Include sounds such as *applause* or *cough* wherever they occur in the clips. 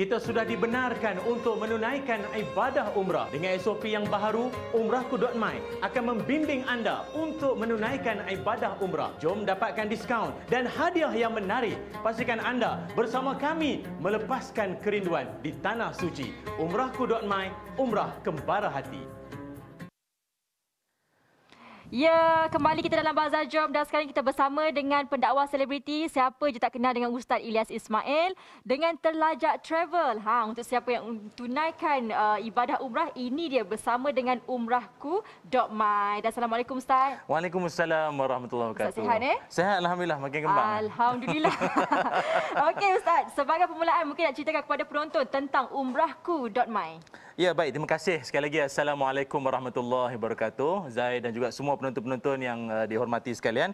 kita sudah dibenarkan untuk menunaikan ibadah umrah dengan SOP yang baru umrahku.my akan membimbing anda untuk menunaikan ibadah umrah jom dapatkan diskaun dan hadiah yang menarik pastikan anda bersama kami melepaskan kerinduan di tanah suci umrahku.my umrah kembara hati Ya, kembali kita dalam Bazar Job dan sekarang kita bersama dengan pendakwa selebriti. Siapa je tak kenal dengan Ustaz Ilyas Ismail dengan Terlajak Travel. Ha, untuk siapa yang tunaikan uh, ibadah umrah, ini dia bersama dengan umrahku.my. Dan Assalamualaikum Ustaz. Waalaikumsalam warahmatullahi wabarakatuh. Ustaz sihat eh? Sihat Alhamdulillah, makin kembang. Alhamdulillah. *laughs* Okey Ustaz, sebagai permulaan mungkin nak ceritakan kepada penonton tentang umrahku.my. Ya baik, terima kasih sekali lagi. Assalamualaikum warahmatullahi wabarakatuh. Zaid dan juga semua penonton-penonton yang uh, dihormati sekalian.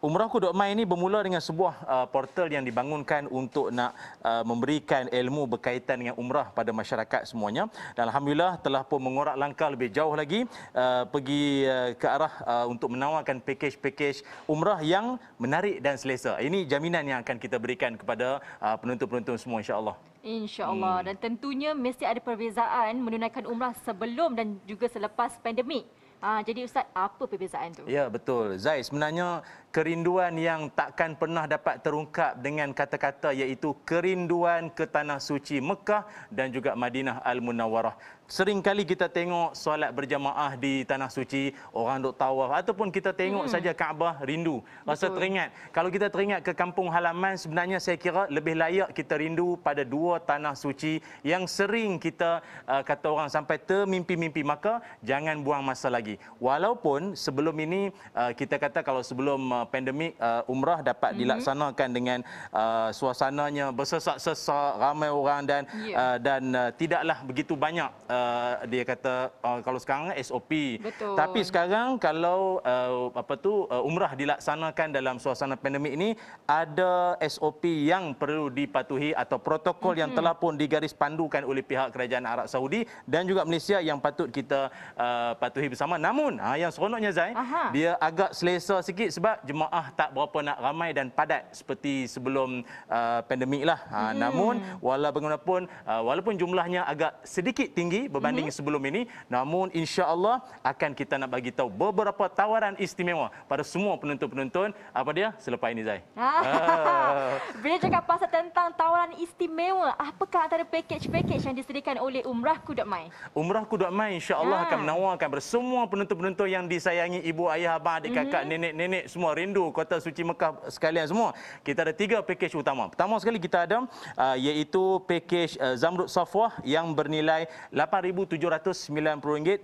Umrah Kudokmai ini bermula dengan sebuah uh, portal yang dibangunkan untuk nak uh, memberikan ilmu berkaitan dengan umrah pada masyarakat semuanya. Dan Alhamdulillah telah pun mengorak langkah lebih jauh lagi uh, pergi uh, ke arah uh, untuk menawarkan pakej-pakej umrah yang menarik dan selesa. Ini jaminan yang akan kita berikan kepada uh, penonton-penonton semua insyaAllah. allah InsyaAllah. Hmm. Dan tentunya mesti ada perbezaan menunaikan umrah sebelum dan juga selepas pandemik. Ha, jadi Ustaz, apa perbezaan tu? Ya, betul. Zai, sebenarnya kerinduan yang takkan pernah dapat terungkap dengan kata-kata iaitu kerinduan ke Tanah Suci Mekah dan juga Madinah al Munawwarah. Sering kali kita tengok solat berjamaah di Tanah Suci, orang duk tawaf ataupun kita tengok hmm. saja Kaabah rindu. Rasa betul. teringat. Kalau kita teringat ke kampung halaman, sebenarnya saya kira lebih layak kita rindu pada dua Tanah Suci yang sering kita uh, kata orang sampai termimpi-mimpi. Maka jangan buang masa lagi lagi. Walaupun sebelum ini uh, kita kata kalau sebelum uh, pandemik uh, umrah dapat mm-hmm. dilaksanakan dengan uh, suasananya bersesak-sesak ramai orang dan yeah. uh, dan uh, tidaklah begitu banyak uh, dia kata uh, kalau sekarang SOP. Betul. Tapi sekarang kalau uh, apa tu uh, umrah dilaksanakan dalam suasana pandemik ini ada SOP yang perlu dipatuhi atau protokol mm-hmm. yang mhm. telah pun digaris pandukan oleh pihak kerajaan Arab Saudi dan juga Malaysia yang patut kita uh, patuhi bersama namun ha, yang seronoknya Zain Aha. dia agak selesa sikit sebab jemaah tak berapa nak ramai dan padat seperti sebelum uh, pandemik lah ha, hmm. namun walaupun uh, walaupun jumlahnya agak sedikit tinggi berbanding hmm. sebelum ini namun Insya Allah akan kita nak bagi tahu beberapa tawaran istimewa pada semua penonton-penonton apa dia selepas ini Zai? *laughs* bila cakap pasal tentang tawaran istimewa apakah antara package-package yang disediakan oleh umrahku.my umrahku.my insyaallah ha. akan menawarkan bersama semua penonton-penonton yang disayangi ibu ayah abang adik mm-hmm. kakak mhm. nenek-nenek semua rindu kota suci Mekah sekalian semua kita ada tiga pakej utama pertama sekali kita ada uh, iaitu pakej uh, Zamrud Safwah yang bernilai RM8,790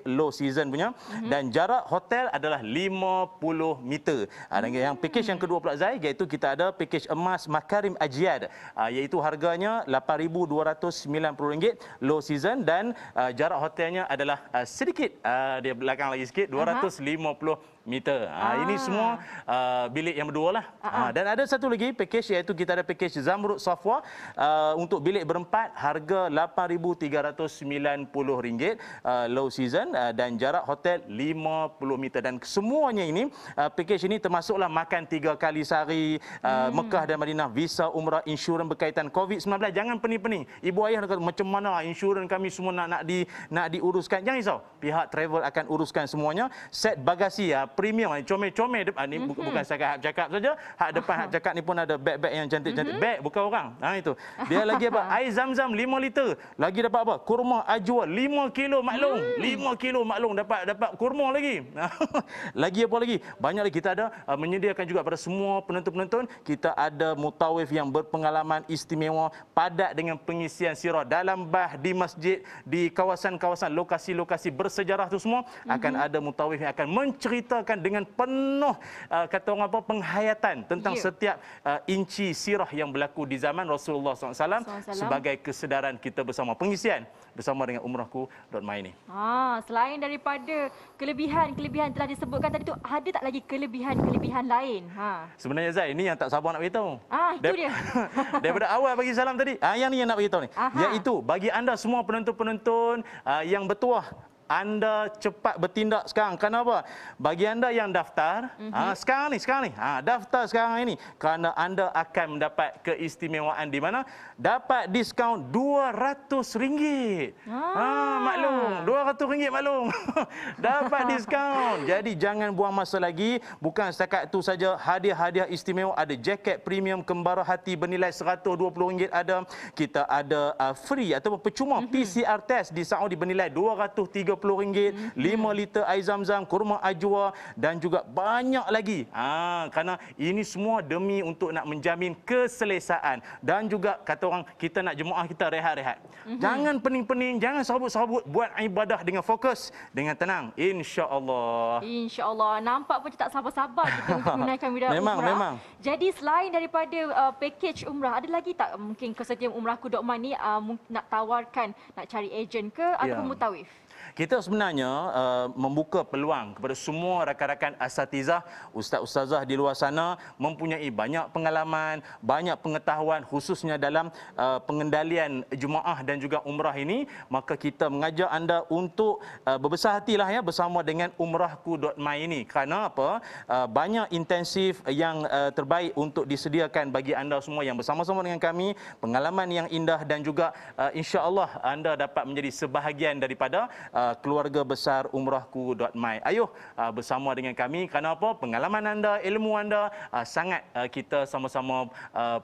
low season punya mm-hmm. dan jarak hotel adalah 50 meter uh, mm-hmm. yang hmm. pakej yang kedua pula Zai iaitu kita ada pakej emas Makarim Ajiad uh, iaitu harganya RM8,290 low season dan uh, jarak hotelnya adalah uh, sedikit uh, di belakang yang lagi sikit, 250 uh-huh meter. Ah, ah. Ini semua uh, bilik yang berdua lah. Uh-huh. dan ada satu lagi package iaitu kita ada package Zamrud Software uh, untuk bilik berempat harga RM8,390 uh, low season uh, dan jarak hotel 50 meter. Dan semuanya ini, uh, package ini termasuklah makan tiga kali sehari, uh, hmm. Mekah dan Madinah, visa umrah, insurans berkaitan COVID-19. Jangan pening-pening. Ibu ayah kata macam mana insurans kami semua nak, nak, di, nak diuruskan. Jangan risau. Pihak travel akan uruskan semuanya. Set bagasi ya premium ah, ah, ni comel-comel depan ni bukan mm-hmm. setakat hak cakap saja hak depan hak cakap ni pun ada beg-beg yang cantik-cantik mm-hmm. beg bukan orang ha itu dia lagi apa *laughs* air zam-zam 5 liter lagi dapat apa kurma ajwa 5 kilo maklong mm. 5 kilo maklong dapat dapat kurma lagi *laughs* lagi apa lagi banyak lagi kita ada ah, menyediakan juga pada semua penonton-penonton kita ada mutawif yang berpengalaman istimewa padat dengan pengisian sirah dalam bah di masjid di kawasan-kawasan lokasi-lokasi bersejarah tu semua mm-hmm. akan mhm. ada mutawif yang akan mencerita nyatakan dengan penuh uh, kata orang apa penghayatan tentang yeah. setiap uh, inci sirah yang berlaku di zaman Rasulullah SAW sebagai kesedaran kita bersama pengisian bersama dengan umrahku dot my ini. Ha, selain daripada kelebihan-kelebihan telah disebutkan tadi tu, ada tak lagi kelebihan-kelebihan lain? Ha. Sebenarnya Zai, ini yang tak sabar nak beritahu. Ah, itu Dar- dia. *laughs* daripada awal bagi salam tadi. Ah, yang ni yang nak beritahu ni. Aha. Iaitu bagi anda semua penonton-penonton uh, yang bertuah anda cepat bertindak sekarang. Kenapa? Bagi anda yang daftar, mm-hmm. ha, sekarang ni, sekarang ni. Ha, daftar sekarang ini. Kerana anda akan mendapat keistimewaan di mana? Dapat diskaun RM200. Ah. Ha, maklum. ratus ringgit maklum. *laughs* Dapat diskaun. Jadi jangan buang masa lagi. Bukan setakat itu saja hadiah-hadiah istimewa. Ada jaket premium kembara hati bernilai seratus dua puluh ringgit. ada. Kita ada uh, free atau percuma mm-hmm. PCR test di Saudi bernilai dua ratus tiga. RM30, hmm. 5 liter air zam-zam, kurma ajwa dan juga banyak lagi. Ha, kerana ini semua demi untuk nak menjamin keselesaan dan juga kata orang kita nak jemaah kita rehat-rehat. Hmm. Jangan pening-pening, jangan sabut-sabut buat ibadah dengan fokus, dengan tenang. InsyaAllah. InsyaAllah. Nampak pun tak sabar-sabar kita untuk *laughs* menunaikan bidang umrah. Memang, memang. Jadi selain daripada uh, package umrah, ada lagi tak mungkin kesetiaan umrahku Dokman ni uh, nak tawarkan, nak cari ejen ke ataupun yeah. mutawif? Kita sebenarnya uh, membuka peluang kepada semua rakan-rakan asatiza, ustaz-ustazah di luar sana mempunyai banyak pengalaman, banyak pengetahuan khususnya dalam uh, pengendalian jemaah dan juga umrah ini, maka kita mengajak anda untuk uh, berbesar hatilah ya bersama dengan umrahku.my ini. Kerana apa? Uh, banyak intensif yang uh, terbaik untuk disediakan bagi anda semua yang bersama-sama dengan kami, pengalaman yang indah dan juga uh, insya-Allah anda dapat menjadi sebahagian daripada uh, Ah, keluarga besar umrahku.my. Ayuh uh, bersama dengan kami kerana apa? Pengalaman anda, ilmu anda ah, sangat kita sama-sama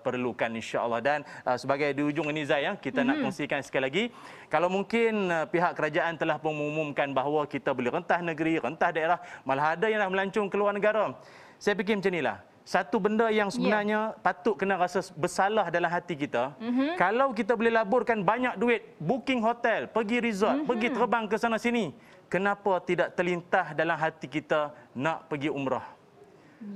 perlukan insya-Allah dan sebagai di ujung ini Zai ya, kita hmm nak mhm. kongsikan sekali lagi. Kalau mungkin pihak kerajaan telah mengumumkan bahawa kita boleh rentah negeri, rentah daerah, malah ada yang dah melancung keluar negara. Saya fikir macam inilah satu benda yang ya. sebenarnya yeah. patut kena rasa bersalah dalam hati kita mm-hmm. kalau kita boleh laburkan banyak duit booking hotel pergi resort mm-hmm. pergi terbang ke sana sini kenapa tidak terlintas dalam hati kita nak pergi umrah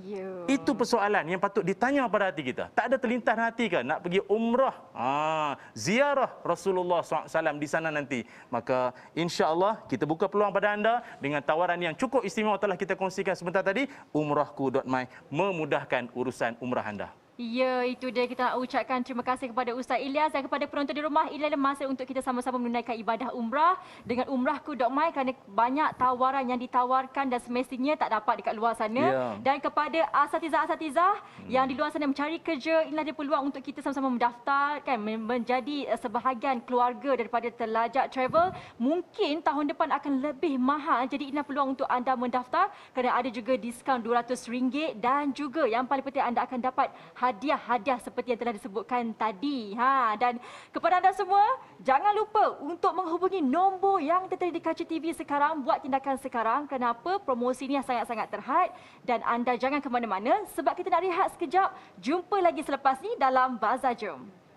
Yeah. Itu persoalan yang patut ditanya pada hati kita. Tak ada terlintas hati kan nak pergi umrah, ha, ziarah Rasulullah SAW di sana nanti. Maka insya Allah kita buka peluang pada anda dengan tawaran yang cukup istimewa telah kita kongsikan sebentar tadi. Umrahku.my memudahkan urusan umrah anda. Ya, itu dia kita nak ucapkan terima kasih kepada Ustaz Ilyas dan kepada penonton di rumah. Ini adalah masa untuk kita sama-sama menunaikan ibadah umrah dengan umrahku.my kerana banyak tawaran yang ditawarkan dan semestinya tak dapat dekat luar sana. Ya. Dan kepada asatiza asatiza hmm. yang di luar sana mencari kerja, inilah dia peluang untuk kita sama-sama mendaftar kan menjadi eh, sebahagian keluarga daripada Telajak Travel. Mungkin tahun depan akan lebih mahal. Jadi inilah peluang untuk anda mendaftar kerana ada juga diskaun RM200 dan juga yang paling penting anda akan dapat hadiah-hadiah seperti yang telah disebutkan tadi. Ha, dan kepada anda semua, jangan lupa untuk menghubungi nombor yang tertera di kaca TV sekarang. Buat tindakan sekarang kenapa promosi ini sangat-sangat terhad. Dan anda jangan ke mana-mana sebab kita nak rehat sekejap. Jumpa lagi selepas ini dalam Bazaar Jom.